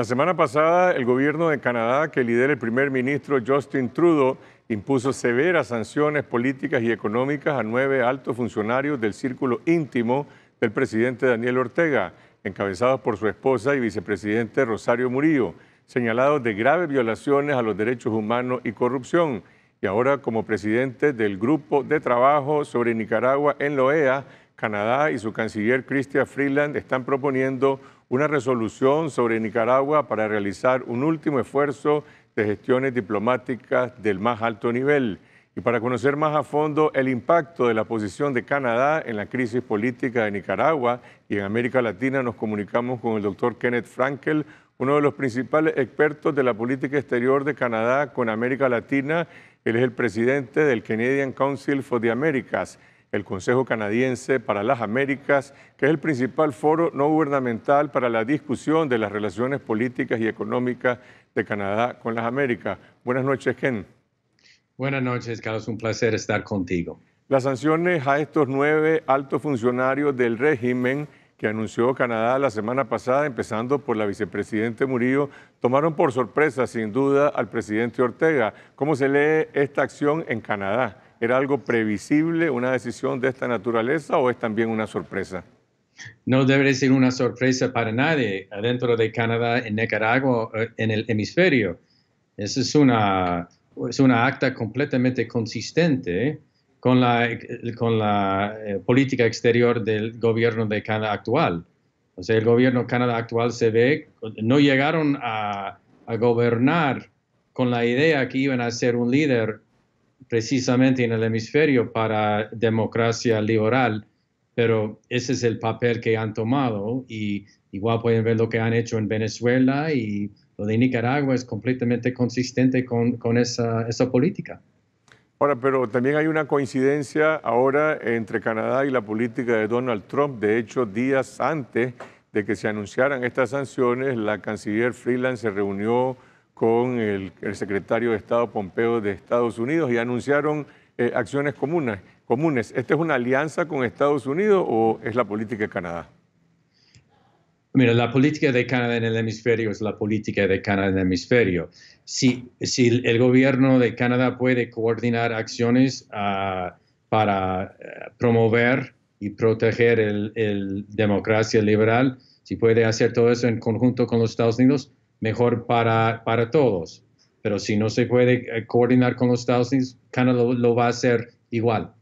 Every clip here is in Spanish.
La semana pasada, el gobierno de Canadá, que lidera el primer ministro Justin Trudeau, impuso severas sanciones políticas y económicas a nueve altos funcionarios del círculo íntimo del presidente Daniel Ortega, encabezados por su esposa y vicepresidente Rosario Murillo, señalados de graves violaciones a los derechos humanos y corrupción. Y ahora como presidente del Grupo de Trabajo sobre Nicaragua en la OEA, Canadá y su canciller Christian Freeland están proponiendo una resolución sobre Nicaragua para realizar un último esfuerzo de gestiones diplomáticas del más alto nivel y para conocer más a fondo el impacto de la posición de Canadá en la crisis política de Nicaragua y en América Latina, nos comunicamos con el doctor Kenneth Frankel, uno de los principales expertos de la política exterior de Canadá con América Latina. Él es el presidente del Canadian Council for the Americas el Consejo Canadiense para las Américas, que es el principal foro no gubernamental para la discusión de las relaciones políticas y económicas de Canadá con las Américas. Buenas noches, Ken. Buenas noches, Carlos. Un placer estar contigo. Las sanciones a estos nueve altos funcionarios del régimen que anunció Canadá la semana pasada, empezando por la vicepresidente Murillo, tomaron por sorpresa, sin duda, al presidente Ortega. ¿Cómo se lee esta acción en Canadá? ¿Era algo previsible una decisión de esta naturaleza o es también una sorpresa? No debe ser una sorpresa para nadie dentro de Canadá, en Nicaragua, eh, en el hemisferio. Esa es una, es una acta completamente consistente con la, con la eh, política exterior del gobierno de Canadá actual. O sea, el gobierno de Canadá actual se ve, no llegaron a, a gobernar con la idea que iban a ser un líder precisamente en el hemisferio para democracia liberal, pero ese es el papel que han tomado y igual pueden ver lo que han hecho en Venezuela y lo de Nicaragua es completamente consistente con, esa, esa política. Ahora, pero también hay una coincidencia ahora entre Canadá y la política de Donald Trump. De hecho, días antes de que se anunciaran estas sanciones, la canciller Freeland se reunió con el, secretario de Estado Pompeo de Estados Unidos y anunciaron eh, acciones comunes, comunes. ¿Esta es una alianza con Estados Unidos o es la política de Canadá? Mira, la política de Canadá en el hemisferio es la política de Canadá en el hemisferio. Si, si el gobierno de Canadá puede coordinar acciones ah, para eh, promover y proteger la el, democracia liberal, si puede hacer todo eso en conjunto con los Estados Unidos, mejor para, para todos. Pero si no se puede eh, coordinar con los Estados Unidos, Canadá lo, va a hacer igual.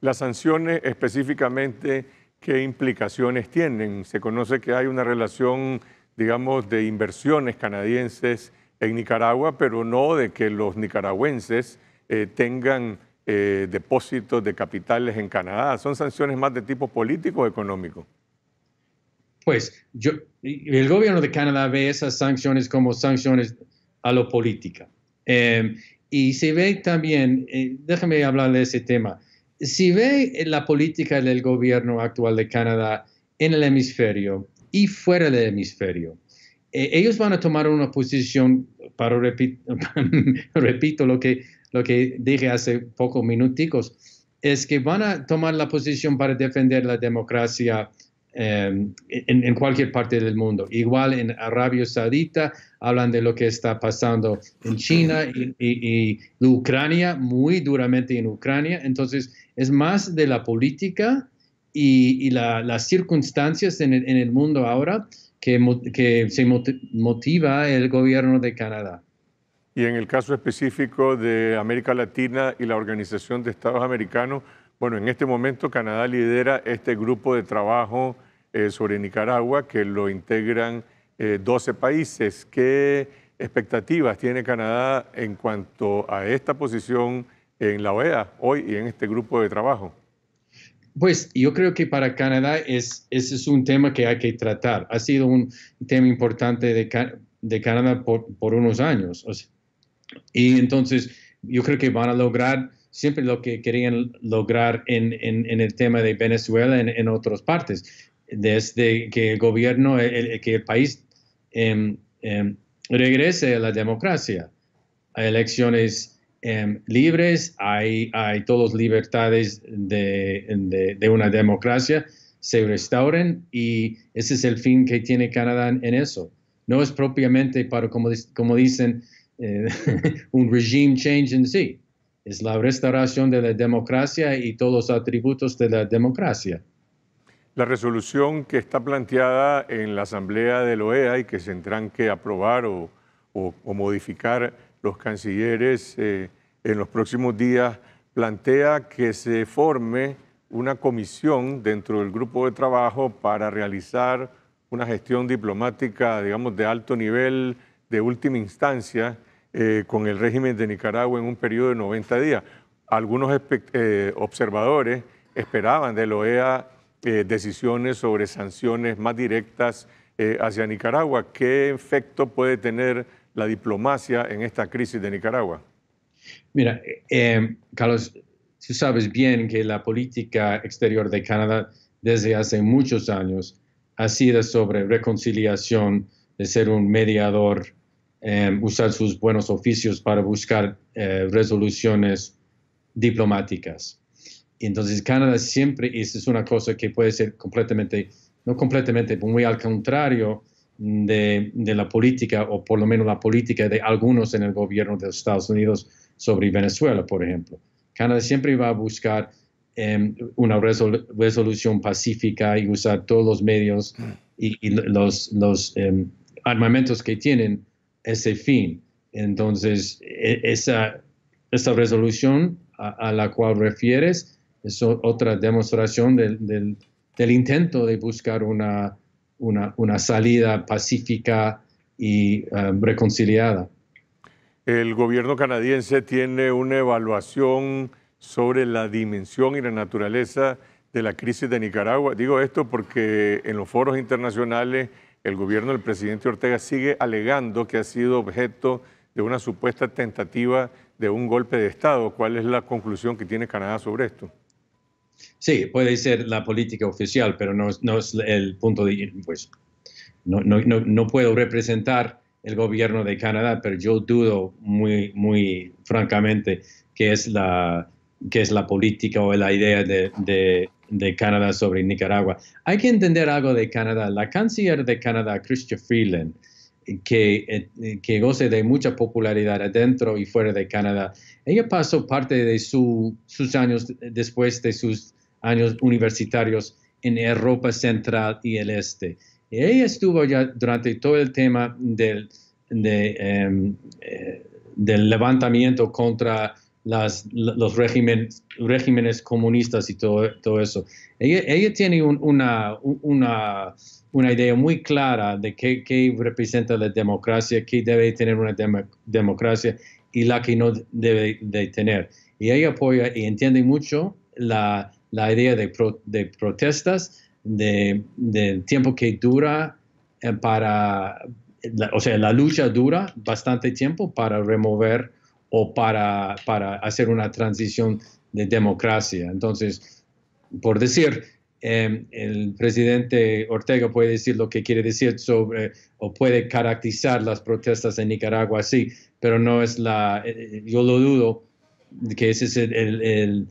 Las sanciones eh, específicamente, ¿qué implicaciones tienen? Se conoce que hay una relación, digamos, de inversiones canadienses en Nicaragua, pero no de que los nicaragüenses eh, tengan depósitos de capitales en Canadá. ¿Son sanciones más de tipo político o económico? Pues yo, el gobierno de Canadá ve esas sanciones como sanciones a lo política. Em, y se ve también, déjeme eh, déjame hablar de ese tema, si ve la política del gobierno actual de Canadá en el hemisferio y fuera del hemisferio, e, ellos van a tomar una posición, para repito lo que, lo que dije hace pocos minuticos, es que van a tomar la posición para defender la democracia Em, en, en, cualquier parte del mundo. Igual en Arabia Saudita hablan de lo que está pasando en China y, y, Ucrania, muy duramente en Ucrania. Entonces, es más de la política y, las circunstancias en el, mundo ahora que, que, se motiva el gobierno de Canadá. Y en el caso específico de América Latina y la Organización de Estados Americanos, bueno, en este momento Canadá lidera este grupo de trabajo eh, sobre Nicaragua, que lo integran 12 eh, países. ¿Qué expectativas tiene Canadá en cuanto a esta posición en la OEA hoy y en este grupo de trabajo? Pues yo creo que para Canadá es, ese es un tema que hay que tratar. Ha sido un tema importante de, Canadá por, unos años. y entonces yo creo que van a lograr siempre lo que querían lograr en, el tema de Venezuela en, en otras partes desde que el gobierno, que el país em, em, regrese a la democracia. Hay elecciones em, libres, hay, hay todas libertades de, una democracia, se restauren y ese es el fin que tiene Canadá en eso. No es propiamente para, como, como dicen, eh, un regime change en sí. Es la restauración de la democracia y todos los atributos de la democracia. La resolución que está planteada en la Asamblea de la e OEA y que se tendrán que aprobar o, modificar los cancilleres eh, en los próximos días plantea que se forme una comisión dentro del grupo de trabajo para realizar una gestión diplomática, digamos, de alto nivel, de última instancia, eh, con el régimen de Nicaragua en un periodo de 90 días. Algunos eh, observadores esperaban de la e OEA eh, decisiones sobre sanciones más directas eh, hacia Nicaragua. ¿Qué efecto puede tener la diplomacia en esta crisis de Nicaragua? Mira, eh, Carlos, tú sabes bien que la política exterior de Canadá desde hace muchos años ha sido sobre reconciliación, de ser un mediador, em, usar sus buenos oficios para buscar resoluciones diplomáticas entonces Canadá siempre, y es una cosa que puede ser completamente, no completamente, muy al contrario de, la política, o por lo menos la política de algunos en el gobierno de Estados Unidos sobre Venezuela, por ejemplo. Canadá siempre va a buscar em, una resolución pacífica y usar todos los medios mm. y, los, los em, armamentos que tienen ese fin. Entonces, e-, esa, resolución a, la cual refieres es otra demostración del, del, intento de buscar una, una, una salida pacífica y um, reconciliada. El gobierno canadiense tiene una evaluación sobre la dimensión y la naturaleza de la crisis de Nicaragua. Digo esto porque en los foros internacionales el gobierno del presidente Ortega sigue alegando que ha sido objeto de una supuesta tentativa de un golpe de Estado. ¿Cuál es la conclusión que tiene Canadá sobre esto? Sí, puede ser la política oficial, pero no, es el punto de... Pues, no, puedo representar el gobierno de Canadá, pero yo dudo muy, muy francamente que es la, que es la política o la idea de, de Canadá sobre Nicaragua. Hay que entender algo de Canadá. La canciller de Canadá, Christian Freeland, que, eh, que goce de mucha popularidad adentro y fuera de Canadá. Ella pasó parte de sus años después de sus años universitarios en Europa Central y el Este. ella estuvo ya durante todo el tema del, em, eh, del levantamiento contra los regímenes, regímenes comunistas y todo, todo eso. Ella, tiene una, una, una, idea muy clara de qué, representa la democracia, qué debe tener una democracia y la que no debe de tener. Y ella apoya y entiende mucho la, la idea de, protestas, del de tiempo que dura eh, para, o sea, la lucha dura bastante tiempo para remover o para, para hacer una transición de democracia. Entonces, por decir, em, el presidente Ortega puede decir lo que quiere decir sobre o puede caracterizar las protestas en Nicaragua así, pero no es la, eh, eh, yo lo dudo que esa es eh,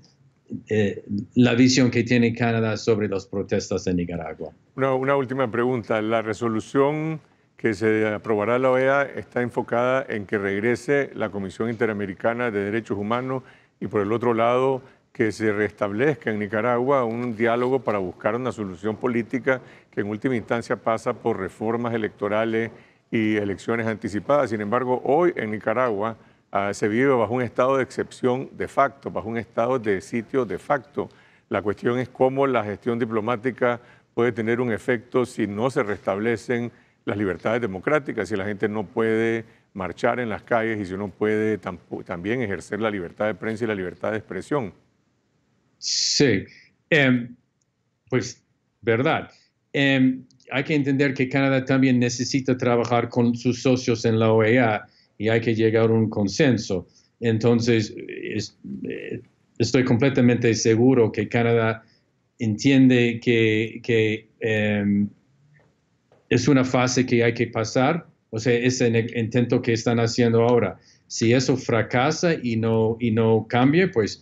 la visión que tiene Canadá sobre las protestas en Nicaragua. una última pregunta, la resolución que se aprobará la OEA está enfocada en que regrese la Comisión Interamericana de Derechos Humanos y por el otro lado que se restablezca en Nicaragua un diálogo para buscar una solución política que en última instancia pasa por reformas electorales y elecciones anticipadas. Sin embargo, hoy en Nicaragua ah, se vive bajo un estado de excepción de facto, bajo un estado de sitio de facto. La cuestión es cómo la gestión diplomática puede tener un efecto si no se restablecen las libertades democráticas, si la gente no puede marchar en las calles y si uno puede también ejercer la libertad de prensa y la libertad de expresión. Sí, em, pues verdad. Em, hay que entender que Canadá también necesita trabajar con sus socios en la OEA y hay que llegar a un consenso. Entonces, eh, estoy completamente seguro que Canadá entiende que, em, es una fase que hay que pasar, o sea, ese intento que están haciendo ahora. Si eso fracasa y no, y no cambia, pues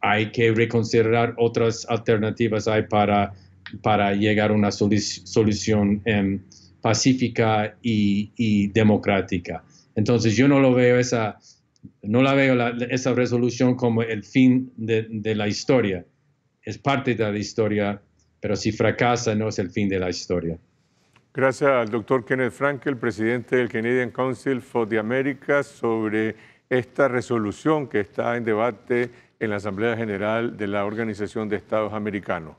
hay que reconsiderar otras alternativas para, para llegar a una solución em, pacífica y, democrática. Entonces yo no lo veo esa, no la veo esa resolución como el fin de la historia. Es parte de la historia, pero si fracasa no es el fin de la historia. Gracias al doctor Kenneth Frankel, presidente del Canadian Council for the Americas, sobre esta resolución que está en debate en la Asamblea General de la Organización de Estados Americanos.